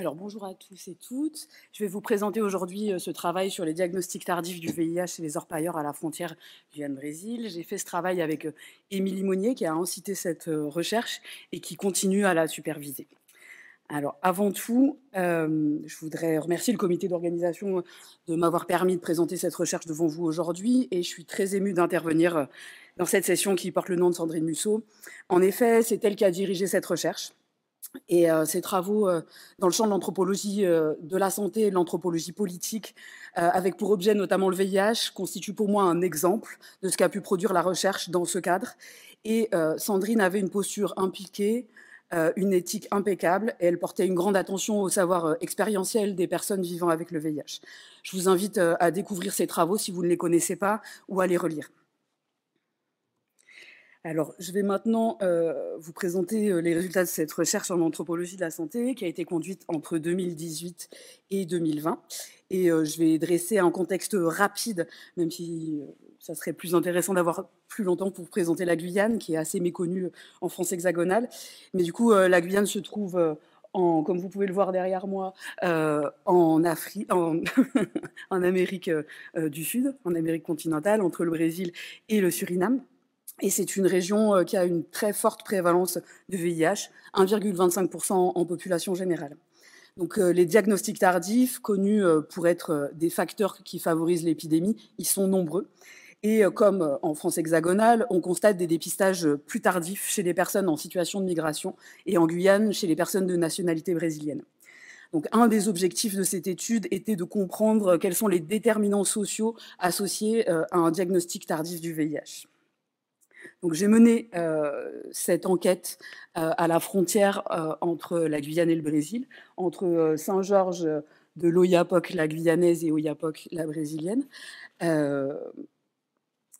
Alors bonjour à tous et toutes. Je vais vous présenter aujourd'hui euh, ce travail sur les diagnostics tardifs du VIH chez les orpailleurs à la frontière du brésil J'ai fait ce travail avec euh, Émilie Monnier qui a incité cette euh, recherche et qui continue à la superviser. Alors avant tout, je voudrais remercier le comité d'organisation de m'avoir permis de présenter cette recherche devant vous aujourd'hui et je suis très émue d'intervenir dans cette session qui porte le nom de Sandrine Musso. En effet, c'est elle qui a dirigé cette recherche et ses euh, travaux euh, dans le champ de l'anthropologie euh, de la santé et de l'anthropologie politique, avec pour objet notamment le VIH, constituent pour moi un exemple de ce qu'a pu produire la recherche dans ce cadre. Et Sandrine avait une posture impliquée, une éthique impeccable, et elle portait une grande attention au savoir expérientiel des personnes vivant avec le VIH. Je vous invite à découvrir ses travaux si vous ne les connaissez pas ou à les relire. Alors, je vais maintenant euh, vous présenter euh, les résultats de cette recherche en anthropologie de la santé qui a été conduite entre 2018 et 2020. Et euh, je vais dresser un contexte rapide, même si ça serait plus intéressant d'avoir plus longtemps pour présenter la Guyane, qui est assez méconnue en France hexagonale. Mais du coup, la Guyane se trouve comme vous pouvez le voir derrière moi, en en, Amérique du Sud, en Amérique continentale, entre le Brésil et le Suriname. Et c'est une région euh, qui a une très forte prévalence de VIH, 1,25% en population générale. Donc euh, les diagnostics tardifs, connus euh, pour être des facteurs qui favorisent l'épidémie, ils sont nombreux. Et comme en France hexagonale, on constate des dépistages plus tardifs chez les personnes en situation de migration et en Guyane chez les personnes de nationalité brésilienne. Donc, un des objectifs de cette étude était de comprendre quels sont les déterminants sociaux associés à un diagnostic tardif du VIH. Donc j'ai mené euh, cette enquête euh, à la frontière euh, entre la Guyane et le Brésil, entre Saint-Georges de l'Oyapoc, la guyanaise, et Oyapoc, la brésilienne.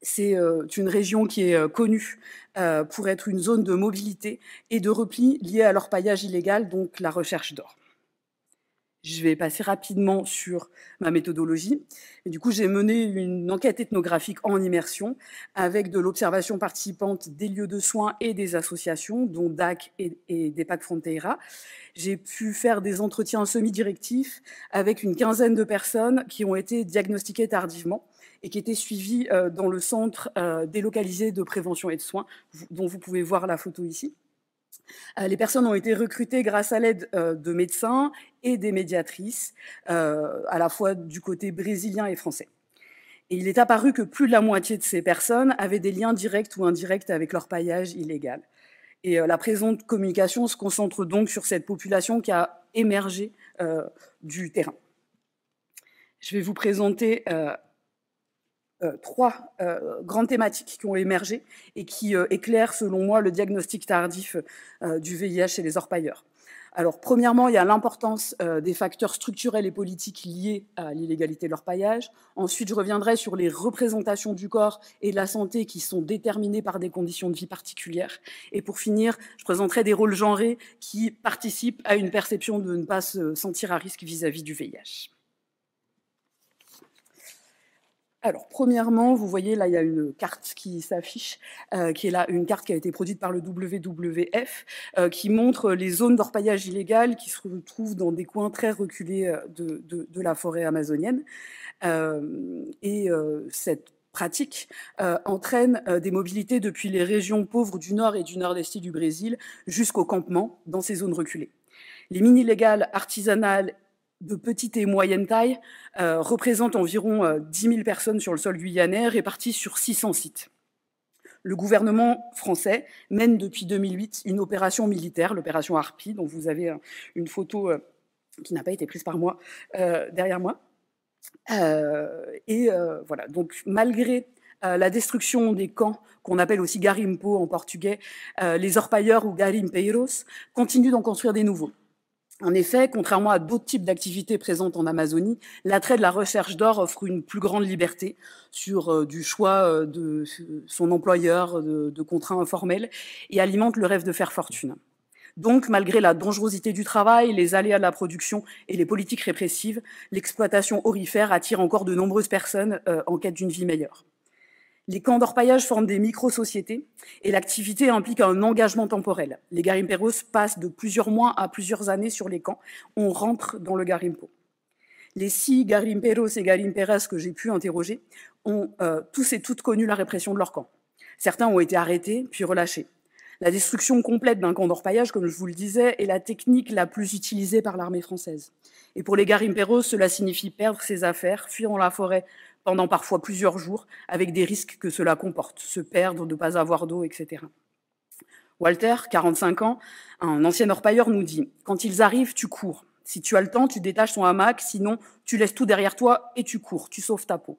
c'est une région qui est connue pour être une zone de mobilité et de repli liée à leur paillage illégal, donc la recherche d'or. Je vais passer rapidement sur ma méthodologie. Et du coup, j'ai mené une enquête ethnographique en immersion avec de l'observation participante des lieux de soins et des associations, dont DAC et, et DEPAC Fronteira. J'ai pu faire des entretiens semi-directifs avec une quinzaine de personnes qui ont été diagnostiquées tardivement et qui étaient suivies euh, dans le centre euh, délocalisé de prévention et de soins, dont vous pouvez voir la photo ici. Euh, les personnes ont été recrutées grâce à l'aide de médecins et des médiatrices, euh, à la fois du côté brésilien et français. Et il est apparu que plus de la moitié de ces personnes avaient des liens directs ou indirects avec leur paillage illégal. Et euh, la présente communication se concentre donc sur cette population qui a émergé euh, du terrain. Je vais vous présenter trois grandes thématiques qui ont émergé et qui éclairent, selon moi, le diagnostic tardif du VIH chez les orpailleurs. Alors, premièrement, il y a l'importance euh, des facteurs structurels et politiques liés à l'illégalité de leur paillage. Ensuite, je reviendrai sur les représentations du corps et de la santé qui sont déterminées par des conditions de vie particulières. Et pour finir, je présenterai des rôles genrés qui participent à une perception de ne pas se sentir à risque vis à -vis du VIH. Alors, premièrement, vous voyez là, il y a une carte qui s'affiche, euh, qui est là, une carte qui a été produite par le WWF, euh, qui montre les zones d'orpaillage illégal qui se trouvent dans des coins très reculés euh, de, de, la forêt amazonienne. et cette pratique entraîne des mobilités depuis les régions pauvres du nord et du nord-est du Brésil jusqu'au campement dans ces zones reculées. Les mines illégales, artisanales de petite et moyenne taille euh, représentent environ 10 euh, 000 personnes sur le sol guyanais, réparties sur 600 sites le gouvernement français mène depuis 2008 une opération militaire, l'opération Harpie, dont vous avez euh, une photo qui n'a pas été prise par moi derrière moi. et voilà, donc malgré la destruction des camps, qu'on appelle aussi garimpo en portugais, les orpailleurs ou garimpeiros continuent d'en construire des nouveaux. En effet, contrairement à d'autres types d'activités présentes en Amazonie, l'attrait de la recherche d'or offre une plus grande liberté sur euh, du choix euh, de son employeur, de, contrats informels, et alimente le rêve de faire fortune. Donc, malgré la dangerosité du travail, les aléas de la production et les politiques répressives, l'exploitation aurifère attire encore de nombreuses personnes euh, en quête d'une vie meilleure. Les camps d'orpaillage forment des micro-sociétés et l'activité implique un engagement temporel. Les garimperos passent de plusieurs mois à plusieurs années sur les camps. On rentre dans le garimpo. Les six garimperos et garimperas que j'ai pu interroger ont euh, tous et toutes connu la répression de leur camp. Certains ont été arrêtés puis relâchés. La destruction complète d'un camp d'orpaillage, comme je vous le disais, est la technique la plus utilisée par l'armée française. Et pour les garimperos, cela signifie perdre ses affaires, fuir dans la forêt pendant parfois plusieurs jours, avec des risques que cela comporte, se perdre, ne pas avoir d'eau, etc. Walter, 45 ans, un ancien orpailleur, nous dit Quand ils arrivent, tu cours. Si tu as le temps, tu détaches ton hamac, sinon tu laisses tout derrière toi et tu cours, tu sauves ta peau.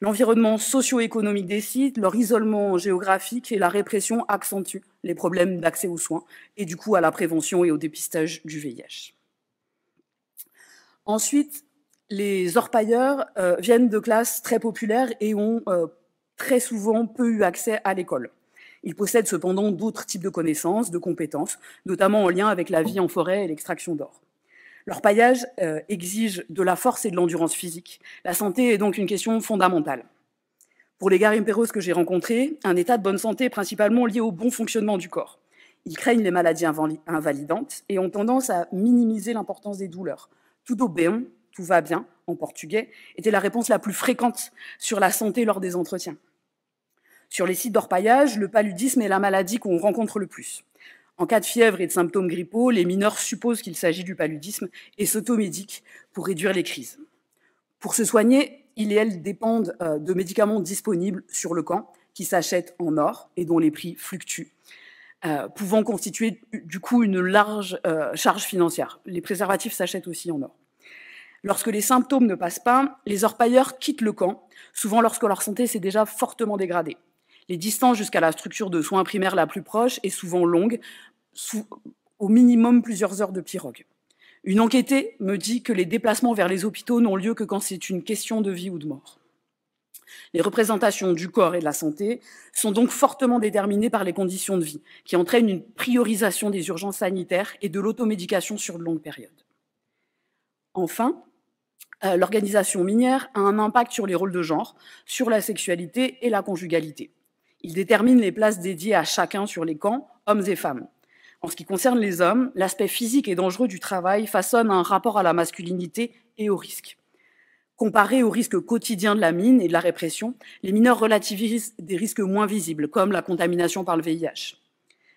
L'environnement socio-économique des sites, leur isolement géographique et la répression accentuent les problèmes d'accès aux soins et du coup à la prévention et au dépistage du VIH. Ensuite, les orpailleurs euh, viennent de classes très populaires et ont euh, très souvent peu eu accès à l'école. Ils possèdent cependant d'autres types de connaissances, de compétences, notamment en lien avec la vie en forêt et l'extraction d'or. Leur paillage euh, exige de la force et de l'endurance physique. La santé est donc une question fondamentale. Pour les garimperos que j'ai rencontrés, un état de bonne santé est principalement lié au bon fonctionnement du corps. Ils craignent les maladies invalidantes et ont tendance à minimiser l'importance des douleurs. Tout au béant, tout va bien en portugais était la réponse la plus fréquente sur la santé lors des entretiens. Sur les sites d'orpaillage, le paludisme est la maladie qu'on rencontre le plus. En cas de fièvre et de symptômes grippaux, les mineurs supposent qu'il s'agit du paludisme et s'automédiquent pour réduire les crises. Pour se soigner, ils et elles dépendent euh, de médicaments disponibles sur le camp qui s'achètent en or et dont les prix fluctuent. Euh, pouvant constituer du coup une large euh, charge financière. Les préservatifs s'achètent aussi en or. Lorsque les symptômes ne passent pas, les orpailleurs quittent le camp, souvent lorsque leur santé s'est déjà fortement dégradée. Les distances jusqu'à la structure de soins primaires la plus proche est souvent longue, au minimum plusieurs heures de pirogue. Une enquêtée me dit que les déplacements vers les hôpitaux n'ont lieu que quand c'est une question de vie ou de mort. Les représentations du corps et de la santé sont donc fortement déterminées par les conditions de vie, qui entraînent une priorisation des urgences sanitaires et de l'automédication sur de longues périodes. Enfin, euh, l'organisation minière a un impact sur les rôles de genre, sur la sexualité et la conjugalité. Il détermine les places dédiées à chacun sur les camps, hommes et femmes. En ce qui concerne les hommes, l'aspect physique et dangereux du travail façonne un rapport à la masculinité et au risque. Comparé aux risques quotidiens de la mine et de la répression, les mineurs relativisent des risques moins visibles, comme la contamination par le VIH.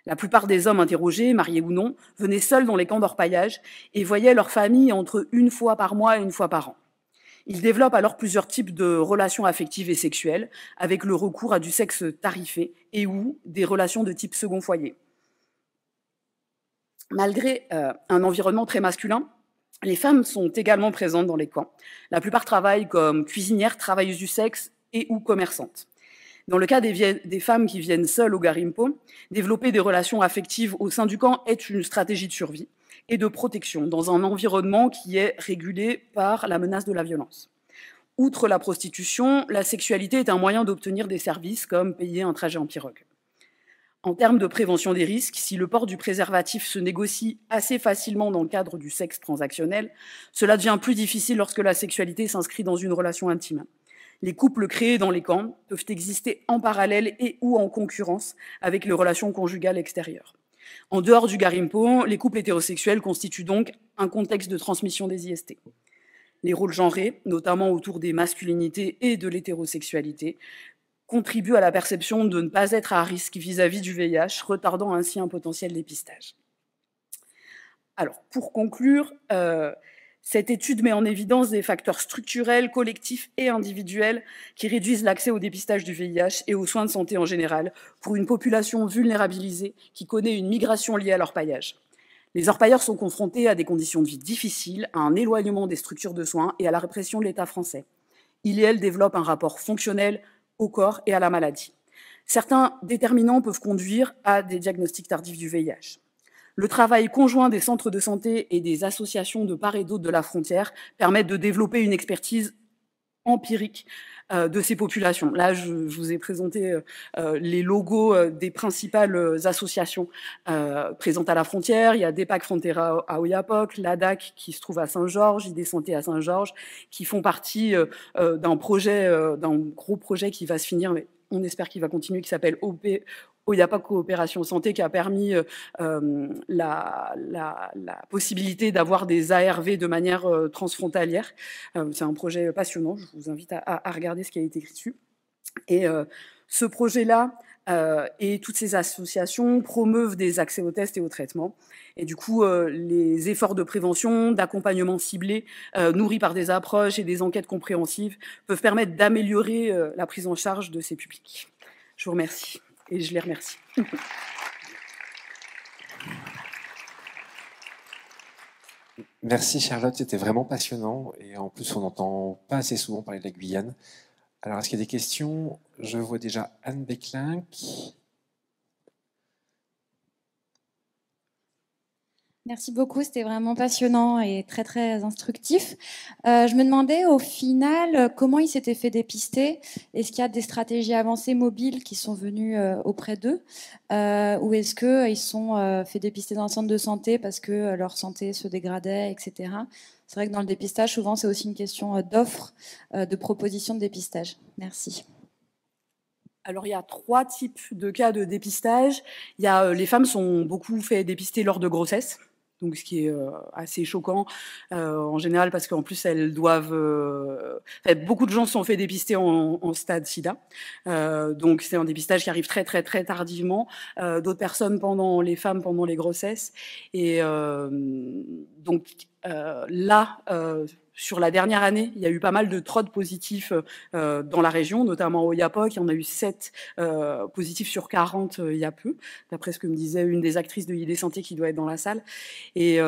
La plupart des hommes interrogés, mariés ou non, venaient seuls dans les camps d'orpaillage et voyaient leur famille entre une fois par mois et une fois par an. Ils développent alors plusieurs types de relations affectives et sexuelles, avec le recours à du sexe tarifé et ou des relations de type second foyer. Malgré euh, un environnement très masculin, les femmes sont également présentes dans les camps. La plupart travaillent comme cuisinières, travailleuses du sexe et ou commerçantes. Dans le cas des, femmes qui viennent seules au Garimpo, développer des relations affectives au sein du camp est une stratégie de survie et de protection dans un environnement qui est régulé par la menace de la violence. Outre la prostitution, la sexualité est un moyen d'obtenir des services comme payer un trajet en pirogue. En termes de prévention des risques, si le port du préservatif se négocie assez facilement dans le cadre du sexe transactionnel, cela devient plus difficile lorsque la sexualité s'inscrit dans une relation intime. Les couples créés dans les camps peuvent exister en parallèle et ou en concurrence avec les relations conjugales extérieures. En dehors du Garimpo, les couples hétérosexuels constituent donc un contexte de transmission des IST. Les rôles genrés, notamment autour des masculinités et de l'hétérosexualité, contribuent à la perception de ne pas être à risque vis-à-vis du VIH, retardant ainsi un potentiel dépistage. Alors, pour conclure, euh, cette étude met en évidence des facteurs structurels, collectifs et individuels qui réduisent l'accès au dépistage du VIH et aux soins de santé en général pour une population vulnérabilisée qui connaît une migration liée à l'orpaillage. Les orpailleurs sont confrontés à des conditions de vie difficiles, à un éloignement des structures de soins et à la répression de l'État français. Il et elle développent un rapport fonctionnel au corps et à la maladie. Certains déterminants peuvent conduire à des diagnostics tardifs du VIH. Le travail conjoint des centres de santé et des associations de part et d'autre de la frontière permet de développer une expertise empirique euh, de ces populations. Là, je, vous ai présenté euh, euh, les logos des principales associations présentes à la frontière. Il y a DEPAC Frontera à Oyapoc, l'ADAC qui se trouve à Saint-Georges, ID Santé à Saint-Georges, qui font partie d'un projet, d'un gros projet qui va se finir, mais on espère qu'il va continuer, qui s'appelle OP, où il n'y a pas coopération santé qui a permis euh, euh, la, la, la, possibilité d'avoir des ARV de manière euh, transfrontalière. Euh, c'est un projet passionnant, je vous invite à, à, regarder ce qui a été écrit dessus. Et ce projet-là et toutes ces associations promeuvent des accès aux tests et aux traitements. Et du coup, les efforts de prévention, d'accompagnement ciblé, nourris par des approches et des enquêtes compréhensives, peuvent permettre d'améliorer la prise en charge de ces publics. Je vous remercie et je les remercie. Merci Charlotte, c'était vraiment passionnant et en plus on n'entend pas assez souvent parler de la Guyane. Alors est-ce qu'il y a des questions Je vois déjà Anne Beclin Merci beaucoup, c'était vraiment passionnant et très très instructif. Euh, je me demandais au final comment ils s'étaient fait dépister. Est-ce qu'il y a des stratégies avancées mobiles qui sont venues euh, auprès d'eux euh, ou est-ce qu'ils se sont fait dépister dans un centre de santé parce que leur santé se dégradait, etc. C'est vrai que dans le dépistage, souvent c'est aussi une question d'offre, de proposition de dépistage. Merci. Alors, il y a trois types de cas de dépistage. Il y a, les femmes sont beaucoup fait dépister lors de grossesse. Donc, ce qui est assez choquant en général, parce qu'en plus, elles doivent. beaucoup de gens sont fait dépister en, en stade sida. donc, c'est un dépistage qui arrive très, très, très tardivement. D'autres personnes pendant les femmes, pendant les grossesses. Et donc, euh, là, euh, sur la dernière année, il y a eu pas mal de trottes positifs euh, dans la région, notamment au Yapok. Il y en a eu 7 positifs sur 40 il y a peu, d'après ce que me disait une des actrices de ID Santé qui doit être dans la salle. Et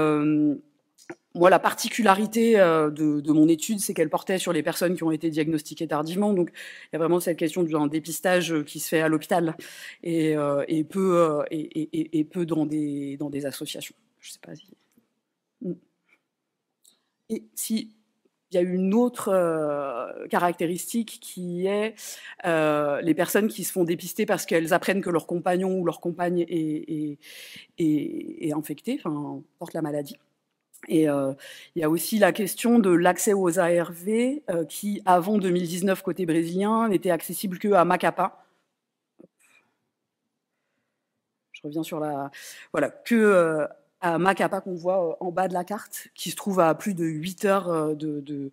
moi, la particularité de, mon étude, c'est qu'elle portait sur les personnes qui ont été diagnostiquées tardivement. Donc, il y a vraiment cette question d'un dépistage qui se fait à l'hôpital et, peu, et, dans des, dans des associations. Je sais pas si et si il y a une autre euh, caractéristique qui est euh, les personnes qui se font dépister parce qu'elles apprennent que leur compagnon ou leur compagne est, est, infecté, enfin, porte la maladie. Et euh, il y a aussi la question de l'accès aux ARV qui, avant 2019, côté brésilien, n'était accessible qu'à Macapa. Je reviens sur la. Voilà, que à Macapa qu'on voit en bas de la carte, qui se trouve à plus de 8 heures de,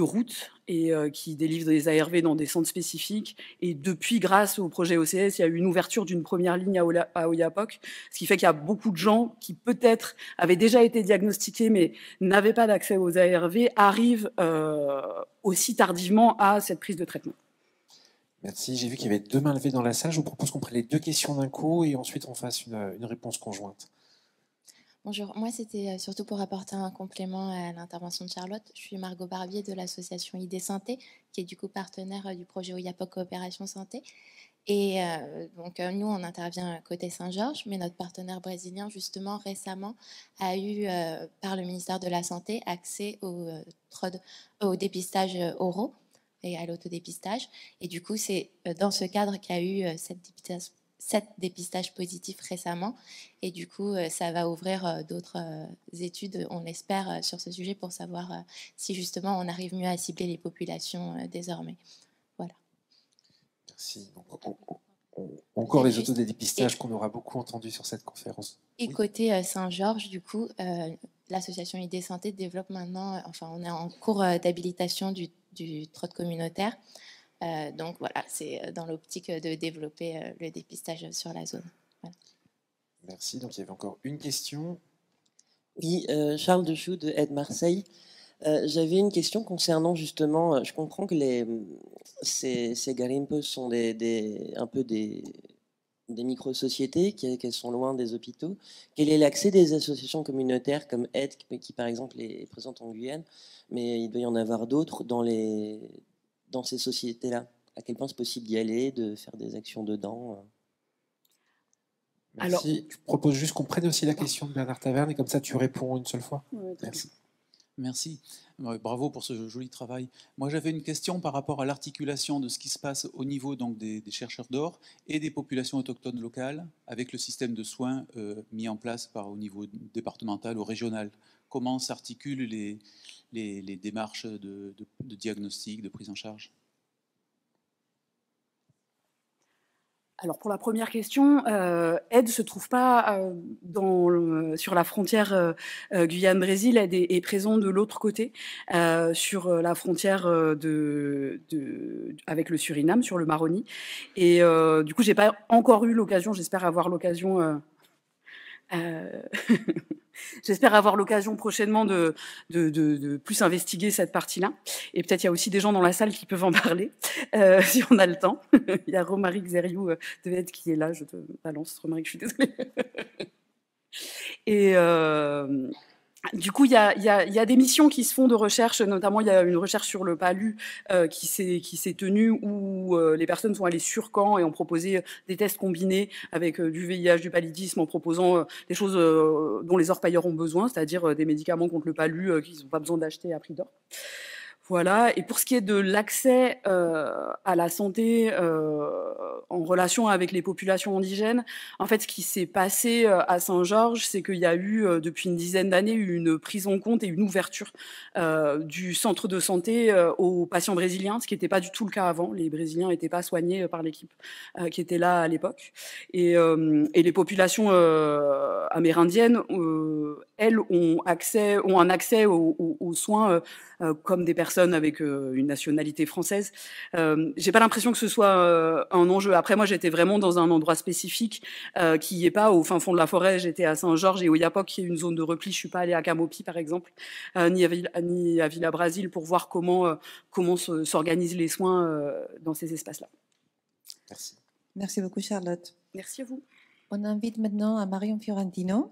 route et qui délivre des ARV dans des centres spécifiques. Et depuis, grâce au projet OCS, il y a eu une ouverture d'une première ligne à, Oyapoc, ce qui fait qu'il y a beaucoup de gens qui peut-être avaient déjà été diagnostiqués mais n'avaient pas d'accès aux ARV, arrivent aussi tardivement à cette prise de traitement. Merci. J'ai vu qu'il y avait deux mains levées dans la salle. Je vous propose qu'on prenne les deux questions d'un coup et ensuite on fasse une réponse conjointe. Bonjour, moi c'était euh, surtout pour apporter un complément à l'intervention de Charlotte. Je suis Margot Barbier de l'association ID Santé, qui est du coup partenaire euh, du projet OIAPOC Coopération Santé. Et euh, donc, nous, on intervient côté Saint-Georges, mais notre partenaire brésilien, justement, récemment, a eu, par le ministère de la Santé, accès au, dépistage oraux et à l'autodépistage. Et du coup, c'est dans ce cadre qu'a eu cette dépistage, sept dépistages positifs récemment. Et du coup, euh, ça va ouvrir euh, d'autres euh, études, on l'espère, sur ce sujet pour savoir si justement on arrive mieux à cibler les populations désormais. Voilà. Merci. encore les autos des dépistages qu'on aura beaucoup entendu sur cette conférence. Et côté Saint-Georges, du coup, l'association ID Santé développe maintenant, enfin, on est en cours d'habilitation du, du trot communautaire. Euh, donc voilà, c'est euh, dans l'optique euh, de développer le dépistage sur la zone. Merci. Donc il y avait encore une question. Oui, Charles Dechoux de Aide Marseille. J'avais une question concernant justement, je comprends que les, hum, ces, ces garimpos sont des, un peu des, des micro-sociétés, qu'elles sont loin des hôpitaux. Quel est l'accès des associations communautaires comme Aide, qui par exemple est présente en Guyane, mais il doit y en avoir d'autres dans les, dans ces sociétés-là À quel point c'est possible d'y aller, de faire des actions dedans euh Merci. Alors, je propose juste qu'on prenne aussi la ah. question de Bernard Taverne et comme ça tu réponds une seule fois. Merci. Merci. Bravo pour ce joli travail. Moi, j'avais une question par rapport à l'articulation de ce qui se passe au niveau donc, des, chercheurs d'or et des populations autochtones locales avec le système de soins euh, mis en place par, au niveau départemental ou régional. Comment s'articulent les, démarches de diagnostic, de prise en charge Alors pour la première question, euh, Aide se trouve pas euh, dans sur la frontière euh, euh, Guyane-Brésil, Aide est, présent de l'autre côté, sur la frontière de, de, avec le Suriname, sur le Maroni. Et du coup, j'ai pas encore eu l'occasion, j'espère avoir l'occasion. J'espère avoir l'occasion prochainement de, de, de, plus investiguer cette partie-là. Et peut-être il y a aussi des gens dans la salle qui peuvent en parler, euh, si on a le temps. il y a Romaric Zeriou euh, de Ed qui est là, je te balance. Romaric, je suis désolée. Et, euh, du coup, il y, a, des missions qui se font de recherche, notamment il y a une recherche sur le palu euh, qui s'est tenue où euh, les personnes sont allées sur camp et ont proposé des tests combinés avec euh, du VIH, du paludisme, en proposant des choses dont les orpailleurs ont besoin, c'est-à-dire des médicaments contre le palu qu'ils n'ont pas besoin d'acheter à prix d'or. Voilà. Et pour ce qui est de l'accès euh, à la santé euh, en relation avec les populations indigènes, en fait, ce qui s'est passé euh, à Saint-Georges, c'est qu'il y a eu depuis une dizaine d'années une prise en compte et une ouverture du centre de santé aux patients brésiliens, ce qui n'était pas du tout le cas avant. Les Brésiliens n'étaient pas soignés par l'équipe qui était là à l'époque. Et, les populations amérindiennes, elles, ont accès, un accès aux soins comme des personnes avec euh, une nationalité française. Euh, j'ai pas l'impression que ce soit euh, un enjeu. Après, moi, j'étais vraiment dans un endroit spécifique qui n'est pas au fin fond de la forêt. J'étais à Saint-Georges et au Yapok, qui est une zone de repli. Je suis pas allée à Camopi, par exemple, ni à, Villa, ni à Brasil pour voir comment comment s'organisent les soins dans ces espaces-là. Merci. Merci beaucoup, Charlotte. Merci à vous. On invite maintenant à Marion Fiorentino.